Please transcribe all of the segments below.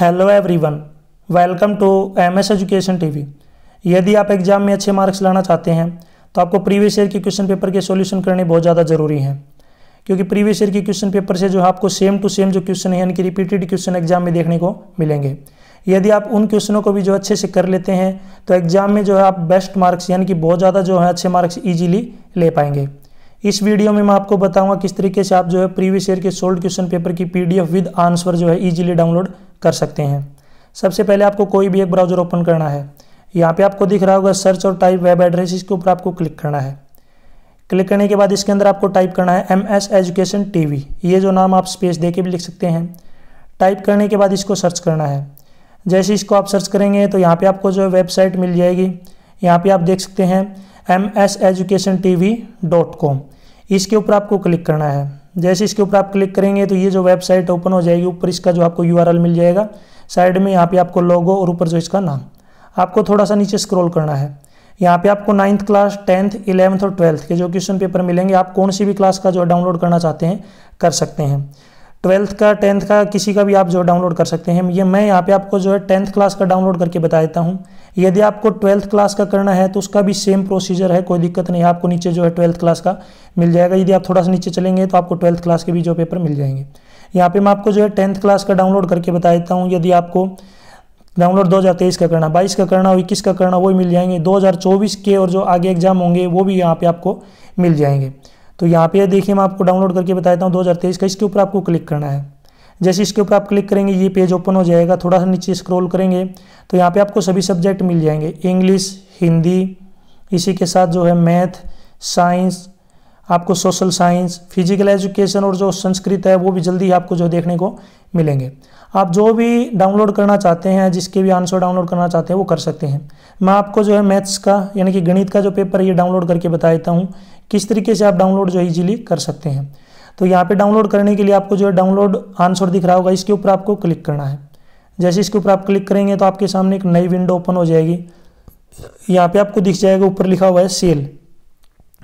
hello everyone welcome to MS education TV यदि आप exam में अच्छे मार्क्स लाना चाहते हैं तो आपको प्रीवियस ईयर के क्वेश्चन पेपर के सॉल्यूशन करने बहुत ज़्यादा ज़रूरी हैं क्योंकि प्रीवियस ईयर के क्वेश्चन पेपर से जो है आपको सेम टू सेम जो क्वेश्चन है यानी कि रिपीटेड क्वेश्चन एग्जाम में देखने को मिलेंगे यदि आप उन क्वेश्चनों को भी जो अच्छे से कर लेते हैं तो एग्जाम में जो है आप बेस्ट मार्क्स यानी कि बहुत ज़्यादा जो है अच्छे मार्क्स ईजिली ले पाएंगे इस वीडियो में मैं आपको बताऊंगा किस तरीके से आप जो है प्रीवियस ईयर के सोल्ड क्वेश्चन पेपर की पीडीएफ विद आंसर जो है इजीली डाउनलोड कर सकते हैं सबसे पहले आपको कोई भी एक ब्राउज़र ओपन करना है यहाँ पे आपको दिख रहा होगा सर्च और टाइप वेब एड्रेस इसके ऊपर आपको क्लिक करना है क्लिक करने के बाद इसके अंदर आपको टाइप करना है M S education T V ये जो नाम आप स्पेस दे के भी लिख सकते हैं टाइप करने के बाद इसको सर्च करना है जैसे इसको आप सर्च करेंगे तो यहाँ पे आपको जो वेबसाइट मिल जाएगी यहाँ पे आप देख सकते हैं M S education T V dot com इसके ऊपर आपको क्लिक करना है जैसे इसके ऊपर आप क्लिक करेंगे तो ये जो वेबसाइट ओपन हो जाएगी ऊपर इसका जो आपको यू मिल जाएगा साइड में यहाँ पे आपको लोगो और ऊपर जो इसका नाम आपको थोड़ा सा नीचे स्क्रॉल करना है यहाँ पे आपको नाइन्थ क्लास टेंथ इलेवंथ और ट्वेल्थ के जो क्वेश्चन पेपर मिलेंगे आप कौन सी भी क्लास का जो डाउनलोड करना चाहते हैं कर सकते हैं ट्वेल्थ का टेंथ का किसी का भी आप जो डाउनलोड कर सकते हैं ये मैं यहाँ पे आपको जो है टेंथ क्लास का डाउनलोड करके बता देता हूँ यदि आपको ट्वेल्थ क्लास का करना है तो उसका भी सेम प्रोसीजर है कोई दिक्कत नहीं आपको नीचे जो है ट्वेल्थ क्लास का मिल जाएगा यदि आप थोड़ा सा नीचे चलेंगे तो आपको ट्वेल्थ क्लास के भी जो पेपर मिल जाएंगे यहाँ पे मैं आपको जो है टेंथ क्लास का डाउनलोड करके बता देता हूँ यदि आपको डाउनलोड 2023 का करना 22 का करना इक्कीस का करना वो मिल जाएंगे 2024 के और जो आगे एग्जाम होंगे वो भी यहाँ पे आपको मिल जाएंगे तो यहाँ पे देखिए मैं आपको डाउनलोड करके बताता हूँ 2023 का इसके ऊपर आपको क्लिक करना है जैसे इसके ऊपर आप क्लिक करेंगे ये पेज ओपन हो जाएगा थोड़ा सा नीचे स्क्रॉल करेंगे तो यहाँ पे आपको सभी सब्जेक्ट मिल जाएंगे इंग्लिश हिंदी इसी के साथ जो है मैथ साइंस आपको सोशल साइंस फिजिकल एजुकेशन और जो संस्कृत है वो भी जल्दी आपको जो देखने को मिलेंगे आप जो भी डाउनलोड करना चाहते हैं जिसके भी आंसर डाउनलोड करना चाहते हैं वो कर सकते हैं मैं आपको जो है मैथ्स का यानी कि गणित का जो पेपर ये डाउनलोड करके बता देता हूँ किस तरीके से आप डाउनलोड जो है ईजिली कर सकते हैं तो यहाँ पे डाउनलोड करने के लिए आपको जो है डाउनलोड आंसर दिख रहा होगा इसके ऊपर आपको क्लिक करना है जैसे इसके ऊपर आप क्लिक करेंगे तो आपके सामने एक नई विंडो ओपन हो जाएगी यहाँ पे आपको दिख जाएगा ऊपर लिखा हुआ है सेल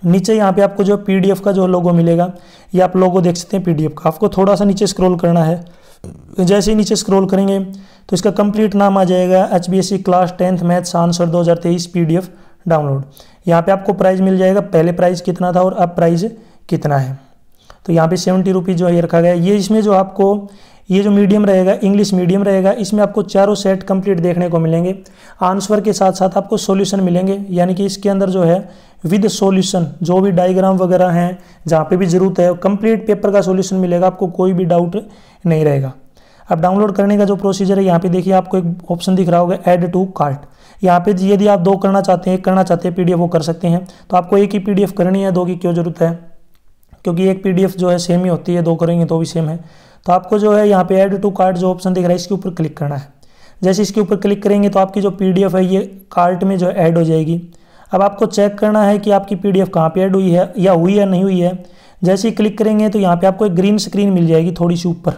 नीचे यहाँ पे आपको जो पी का जो लोगो मिलेगा ये आप लोगो देख सकते हैं पी का आपको थोड़ा सा नीचे स्क्रोल करना है जैसे ही नीचे स्क्रोल करेंगे तो इसका कंप्लीट नाम आ जाएगा H B S C class tenth maths answer दो हज़ार तेईस पी डी एफ डाउनलोड यहाँ पे आपको प्राइस मिल जाएगा पहले प्राइस कितना था और अब प्राइस कितना है तो यहाँ पे सेवेंटी रुपीज़ जो है ये रखा गया ये इसमें जो आपको ये जो मीडियम रहेगा इंग्लिश मीडियम रहेगा इसमें आपको चारों सेट कंप्लीट देखने को मिलेंगे आंसर के साथ साथ आपको सॉल्यूशन मिलेंगे यानी कि इसके अंदर जो है विद सॉल्यूशन जो भी डायग्राम वगैरह हैं जहाँ पे भी ज़रूरत है कंप्लीट पेपर का सॉल्यूशन मिलेगा आपको कोई भी डाउट नहीं रहेगा अब डाउनलोड करने का जो प्रोसीजर है यहाँ पे देखिए आपको एक ऑप्शन दिख रहा होगा एड टू कार्ट यहाँ पे यदि आप दो करना चाहते हैं एक करना चाहते हैं पी वो कर सकते हैं तो आपको एक ही पी करनी है दो की क्यों जरूरत है क्योंकि एक पी जो है सेम ही होती है दो करेंगे तो भी सेम है तो आपको जो है यहाँ पे ऐड टू कार्ड जो ऑप्शन दिख रहा है इसके ऊपर क्लिक करना है जैसे इसके ऊपर क्लिक करेंगे तो आपकी जो पी है ये कार्ट में जो है ऐड हो जाएगी अब आपको चेक करना है कि आपकी पी डी एफ कहाँ पर ऐड हुई है या हुई या नहीं हुई है जैसे ही क्लिक करेंगे तो यहाँ पर आपको एक ग्रीन स्क्रीन मिल जाएगी थोड़ी सी ऊपर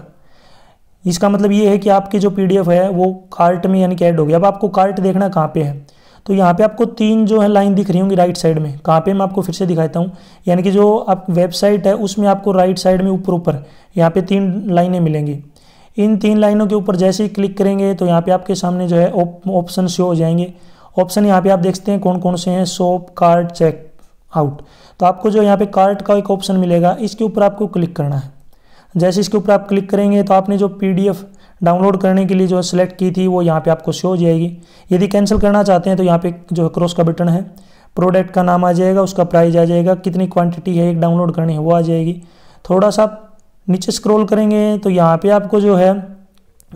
इसका मतलब ये है कि आपकी जो पी डी एफ है वो कार्ट में यानी कि ऐड हो गया अब आपको कार्ट देखना कहाँ पे है तो यहाँ पे आपको तीन जो है लाइन दिख रही होंगी राइट साइड में कहाँ पे मैं आपको फिर से दिखाता हूँ यानी कि जो आप वेबसाइट है उसमें आपको राइट साइड में ऊपर ऊपर यहाँ पे तीन लाइनें मिलेंगी इन तीन लाइनों के ऊपर जैसे ही क्लिक करेंगे तो यहाँ पे आपके सामने जो है ऑप्शन शो हो जाएंगे ऑप्शन यहाँ पे आप देखते हैं कौन कौन से हैं शॉप कार्ट चेक आउट तो आपको जो यहाँ पे कार्ट का एक ऑप्शन मिलेगा इसके ऊपर आपको क्लिक करना है जैसे इसके ऊपर आप क्लिक करेंगे तो आपने जो पी डाउनलोड करने के लिए जो सिलेक्ट की थी वो यहाँ पे आपको शो हो जाएगी यदि कैंसिल करना चाहते हैं तो यहाँ पे जो क्रॉस का बटन है प्रोडक्ट का नाम आ जाएगा उसका प्राइस आ जाएगा कितनी क्वांटिटी है एक डाउनलोड करनी है वो आ जाएगी थोड़ा सा नीचे स्क्रॉल करेंगे तो यहाँ पे आपको जो है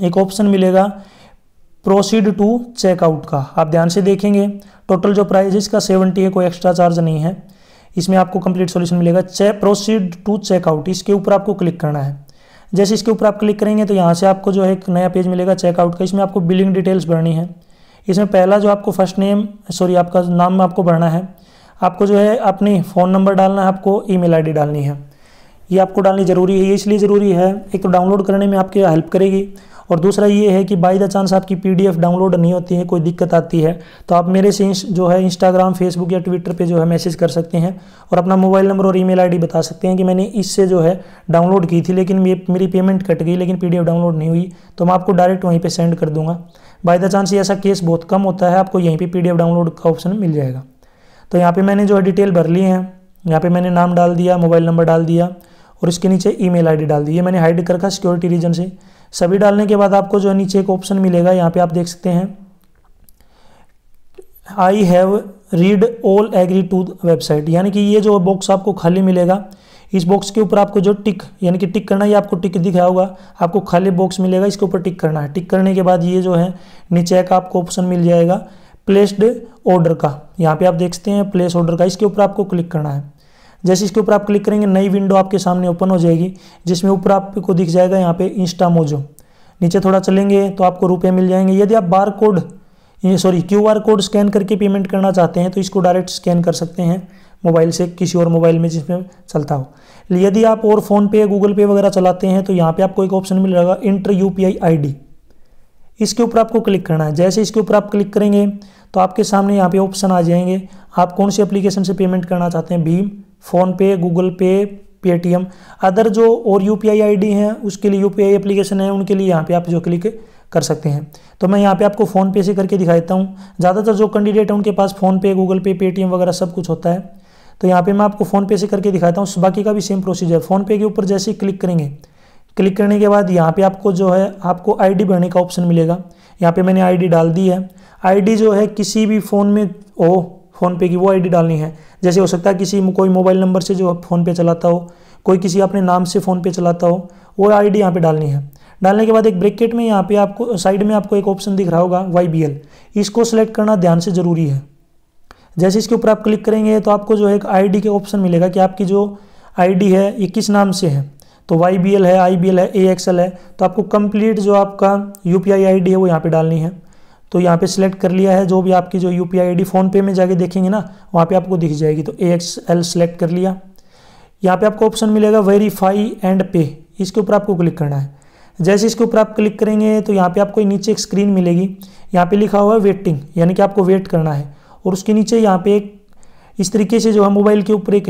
एक ऑप्शन मिलेगा प्रोसीड टू चेकआउट का आप ध्यान से देखेंगे टोटल जो प्राइस है इसका सेवेंटी है कोई एक्स्ट्रा चार्ज नहीं है इसमें आपको कंप्लीट सॉल्यूशन मिलेगा चे प्रोसीड टू चेकआउट इसके ऊपर आपको क्लिक करना है जैसे इसके ऊपर आप क्लिक करेंगे तो यहाँ से आपको जो है एक नया पेज मिलेगा चेकआउट का इसमें आपको बिलिंग डिटेल्स भरनी है इसमें पहला जो आपको फर्स्ट नेम सॉरी आपका नाम आपको भरना है आपको जो है अपनी फ़ोन नंबर डालना है आपको ई मेल डालनी है ये आपको डालनी ज़रूरी है ये इसलिए ज़रूरी है एक तो डाउनलोड करने में आपकी हेल्प करेगी और दूसरा ये है कि बाई द चांस आपकी पी डाउनलोड नहीं होती है कोई दिक्कत आती है तो आप मेरे से जो है इंस्टाग्राम फेसबुक या ट्विटर पर जो है मैसेज कर सकते हैं और अपना मोबाइल नंबर और ई मेल बता सकते हैं कि मैंने इससे जो है डाउनलोड की थी लेकिन मेरी पेमेंट कट गई लेकिन पी डाउनलोड नहीं हुई तो मैं आपको डायरेक्ट वहीं पर सेंड कर दूंगा बाई द चांस ऐसा केस बहुत कम होता है आपको यहीं पर पी डाउनलोड का ऑप्शन मिल जाएगा तो यहाँ पे मैंने जो है डिटेल भर लिए हैं यहाँ पे मैंने नाम डाल दिया मोबाइल नंबर डाल दिया और इसके नीचे ईमेल आईडी डाल दी ये मैंने हाइड कर रखा सिक्योरिटी रीजन से सभी डालने के बाद आपको जो नीचे एक ऑप्शन मिलेगा यहाँ पे आप देख सकते हैं I have read all agree to website यानी कि ये जो बॉक्स आपको खाली मिलेगा इस बॉक्स के ऊपर आपको जो टिक यानी कि टिक करना ये आपको टिक दिखा होगा आपको खाली बॉक्स मिलेगा इसके ऊपर टिक करना है टिक करने के बाद ये जो है नीचे का आपको ऑप्शन मिल जाएगा प्लेस्ड ऑर्डर का यहाँ पे आप देख सकते हैं प्लेस ऑर्डर का इसके ऊपर आपको क्लिक करना है जैसे इसके ऊपर आप क्लिक करेंगे नई विंडो आपके सामने ओपन हो जाएगी जिसमें ऊपर आपको दिख जाएगा यहाँ पे इंस्टा मोजो नीचे थोड़ा चलेंगे तो आपको रुपये मिल जाएंगे यदि आप bar code sorry Q R code scan करके पेमेंट करना चाहते हैं तो इसको डायरेक्ट स्कैन कर सकते हैं मोबाइल से किसी और मोबाइल में जिसमें चलता हो यदि आप और फोन पे गूगल पे वगैरह चलाते हैं तो यहाँ पे आपको एक ऑप्शन मिल जाएगा इंटर यू पी आई इसके ऊपर आपको क्लिक करना है जैसे इसके ऊपर आप क्लिक करेंगे तो आपके सामने यहाँ पे ऑप्शन आ जाएंगे आप कौन से एप्लीकेशन से पेमेंट करना चाहते हैं भीम PhonePe Google Pay Paytm other जो और यू पी आई हैं उसके लिए यू पी एप्लीकेशन है उनके लिए यहाँ पे आप जो क्लिक कर सकते हैं तो मैं यहाँ पे आपको फ़ोनपे से करके दिखा देता हूँ ज़्यादातर जो कैंडिडेट हैं उनके पास फ़ोनपे गूगल पे पेटीएम वगैरह सब कुछ होता है तो यहाँ पे मैं आपको फ़ोनपे से करके दिखाता हूँ बाकी का भी सेम प्रोसीजर फ़ोनपे के ऊपर जैसे ही क्लिक करेंगे क्लिक करने के बाद यहाँ पे आपको जो है आपको आईडी भरने का ऑप्शन मिलेगा यहाँ पे मैंने आईडी डाल दी है आईडी जो है किसी भी फ़ोन में हो फ़ोनपे की वो आईडी डालनी है जैसे हो सकता है किसी कोई मोबाइल नंबर से जो फ़ोनपे चलाता हो कोई किसी अपने नाम से फ़ोनपे चलाता हो वो आई डी यहाँ पर डालनी है डालने के बाद एक ब्रेकेट में यहाँ पे आपको साइड में आपको एक ऑप्शन दिख रहा होगा वाई बी एल इसको सेलेक्ट करना ध्यान से ज़रूरी है जैसे इसके ऊपर आप क्लिक करेंगे तो आपको जो है एक आई के ऑप्शन मिलेगा कि आपकी जो आईडी है ये किस नाम से है तो वाई बी एल है आई बी एल है ए एक्स एल है तो आपको कंप्लीट जो आपका U P I I D है वो यहाँ पे डालनी है तो यहाँ पे सिलेक्ट कर लिया है जो भी आपकी जो U P I I D PhonePe में जाके देखेंगे ना वहाँ पे आपको दिख जाएगी तो ए एक्स एल सेलेक्ट कर लिया यहाँ पे आपको ऑप्शन मिलेगा वेरीफाई एंड पे इसके ऊपर आपको क्लिक करना है जैसे इसके ऊपर आप क्लिक करेंगे तो यहाँ पे आपको नीचे एक स्क्रीन मिलेगी यहाँ पे लिखा हुआ है वेटिंग यानी कि आपको वेट करना है और उसके नीचे यहाँ पे एक इस तरीके से जो है मोबाइल के ऊपर एक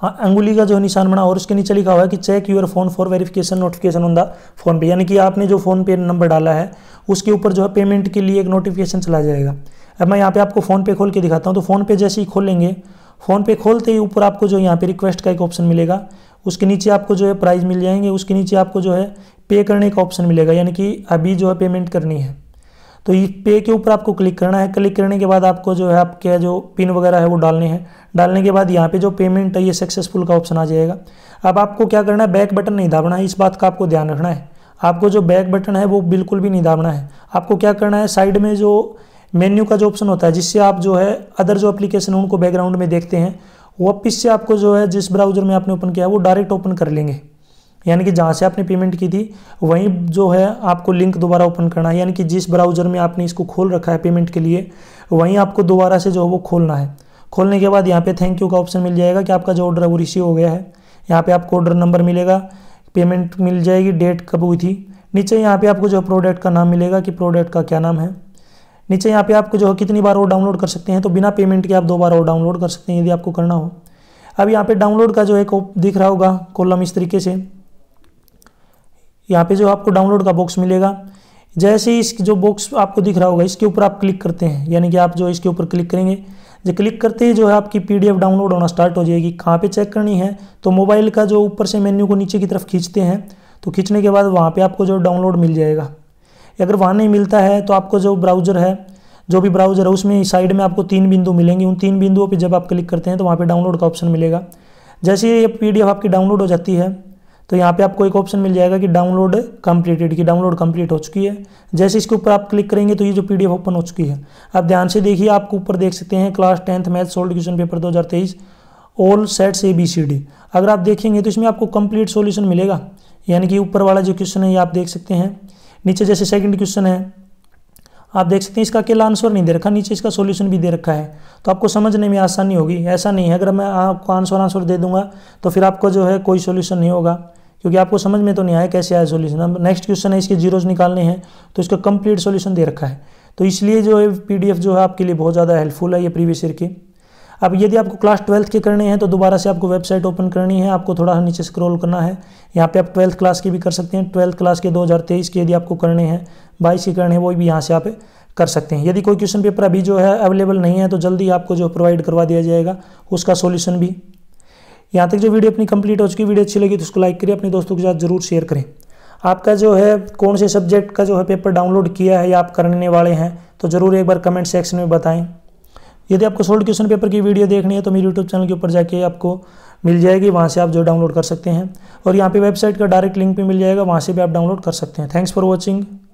हाँ, अंगुली का जो निशान बना और उसके नीचे लिखा हुआ है कि check your phone for verification notification on the phone पे यानी कि आपने जो फोन पे नंबर डाला है उसके ऊपर जो है पेमेंट के लिए एक नोटिफिकेशन चला जाएगा अब मैं यहाँ पे आपको फ़ोन पे खोल के दिखाता हूँ तो फ़ोन पे जैसे ही खोलेंगे फ़ोन पे खोलते ही ऊपर आपको जो यहाँ पे रिक्वेस्ट का एक ऑप्शन मिलेगा उसके नीचे आपको जो है प्राइज़ मिल जाएंगे उसके नीचे आपको जो है पे करने का ऑप्शन मिलेगा यानी कि अभी जो है पेमेंट करनी है तो इस पे के ऊपर आपको क्लिक करना है क्लिक करने के बाद आपको जो है आपके जो पिन वगैरह है वो डालने हैं डालने के बाद यहाँ पे जो पेमेंट है ये सक्सेसफुल का ऑप्शन आ जाएगा अब आपको क्या करना है बैक बटन नहीं दाबना है इस बात का आपको ध्यान रखना है आपको जो बैक बटन है वो बिल्कुल भी नहीं दाबना है आपको क्या करना है साइड में जो मेन्यू का जो ऑप्शन होता है जिससे आप जो है अदर जो अप्लीकेशन है उनको बैकग्राउंड में देखते हैं वापिस से आपको जो है जिस ब्राउज़र में आपने ओपन किया है वो डायरेक्ट ओपन कर लेंगे यानी कि जहाँ से आपने पेमेंट की थी वहीं जो है आपको लिंक दोबारा ओपन करना है यानी कि जिस ब्राउज़र में आपने इसको खोल रखा है पेमेंट के लिए वहीं आपको दोबारा से जो है वो खोलना है खोलने के बाद यहाँ पे थैंक यू का ऑप्शन मिल जाएगा कि आपका जो ऑर्डर है वो रिसीव हो गया है यहाँ पे आपको ऑर्डर नंबर मिलेगा पेमेंट मिल जाएगी डेट कब हुई थी नीचे यहाँ पे आपको जो प्रोडक्ट का नाम मिलेगा कि प्रोडक्ट का क्या नाम है नीचे यहाँ पे आपको जो है कितनी बार वो डाउनलोड कर सकते हैं तो बिना पेमेंट के आप दो बार वो डाउनलोड कर सकते हैं यदि आपको करना हो अब यहाँ पे डाउनलोड का जो है दिख रहा होगा कॉलम इस तरीके से यहाँ पे जो आपको डाउनलोड का बॉक्स मिलेगा जैसे ही इस जो बॉक्स आपको दिख रहा होगा इसके ऊपर आप क्लिक करते हैं यानी कि आप जो इसके ऊपर क्लिक करेंगे जो क्लिक करते ही जो है आपकी पीडीएफ डाउनलोड होना स्टार्ट हो जाएगी कहाँ पे चेक करनी है तो मोबाइल का जो ऊपर से मेन्यू को नीचे की तरफ खींचते हैं तो खींचने के बाद वहाँ पर आपको जो डाउनलोड मिल जाएगा अगर वहाँ नहीं मिलता है तो आपको जो ब्राउज़र है जो भी ब्राउज़र है उसमें साइड में आपको तीन बिंदु मिलेंगे उन तीन बिंदुओं पर जब आप क्लिक करते हैं तो वहाँ पर डाउनलोड का ऑप्शन मिलेगा जैसे ये पी आपकी डाउनलोड हो जाती है तो यहाँ पे आपको एक ऑप्शन मिल जाएगा कि डाउनलोड कंप्लीटेड की डाउनलोड कंप्लीट हो चुकी है जैसे इसके ऊपर आप क्लिक करेंगे तो ये जो पीडीएफ ओपन हो चुकी है अब ध्यान से देखिए आपको ऊपर देख सकते हैं class tenth math solved question paper 2023 all sets A B C D अगर आप देखेंगे तो इसमें आपको कंप्लीट सोल्यूशन मिलेगा यानी कि ऊपर वाला जो क्वेश्चन है ये आप देख सकते हैं नीचे जैसे सेकेंड क्वेश्चन है आप देख सकते हैं इसका अकेला आंसर नहीं दे रखा नीचे इसका सॉल्यूशन भी दे रखा है तो आपको समझने में आसानी होगी ऐसा नहीं है अगर मैं आपको आंसर आंसर दे दूंगा तो फिर आपको जो है कोई सॉल्यूशन नहीं होगा क्योंकि आपको समझ में तो नहीं आया कैसे आया सोल्यूशन अब नेक्स्ट क्वेश्चन है इसके जीरोज निकालने हैं तो इसका कंप्लीट सोल्यूशन दे रखा है तो इसलिए जो है पीडीएफ जो है आपके लिए बहुत ज़्यादा हेल्पफुल है ये प्रीवियस ईयर के अब यदि आपको क्लास ट्वेल्थ के करने हैं तो दोबारा से आपको वेबसाइट ओपन करनी है आपको थोड़ा नीचे स्क्रॉल करना है यहाँ पे आप ट्वेल्थ क्लास की भी कर सकते हैं ट्वेल्थ क्लास के 2023 के यदि आपको करने हैं बाईस के करने हैं वो भी यहाँ से आप कर सकते हैं यदि कोई क्वेश्चन पेपर अभी जो है अवेलेबल नहीं है तो जल्दी आपको जो प्रोवाइड करवा दिया जाएगा उसका सोल्यूशन भी यहाँ तक जो वीडियो अपनी कंप्लीट हो चुकी वीडियो अच्छी लगी तो उसको लाइक करिए अपने दोस्तों के साथ जरूर शेयर करें आपका जो है कौन से सब्जेक्ट का जो है पेपर डाउनलोड किया है या आप करने वाले हैं तो ज़रूर एक बार कमेंट सेक्शन में बताएं यदि आपको सोल्ड क्वेश्चन पेपर की वीडियो देखनी है तो मेरे यूट्यूब चैनल के ऊपर जाके आपको मिल जाएगी वहाँ से आप जो डाउनलोड कर सकते हैं और यहाँ पे वेबसाइट का डायरेक्ट लिंक भी मिल जाएगा वहाँ से भी आप डाउनलोड कर सकते हैं थैंक्स फॉर वॉचिंग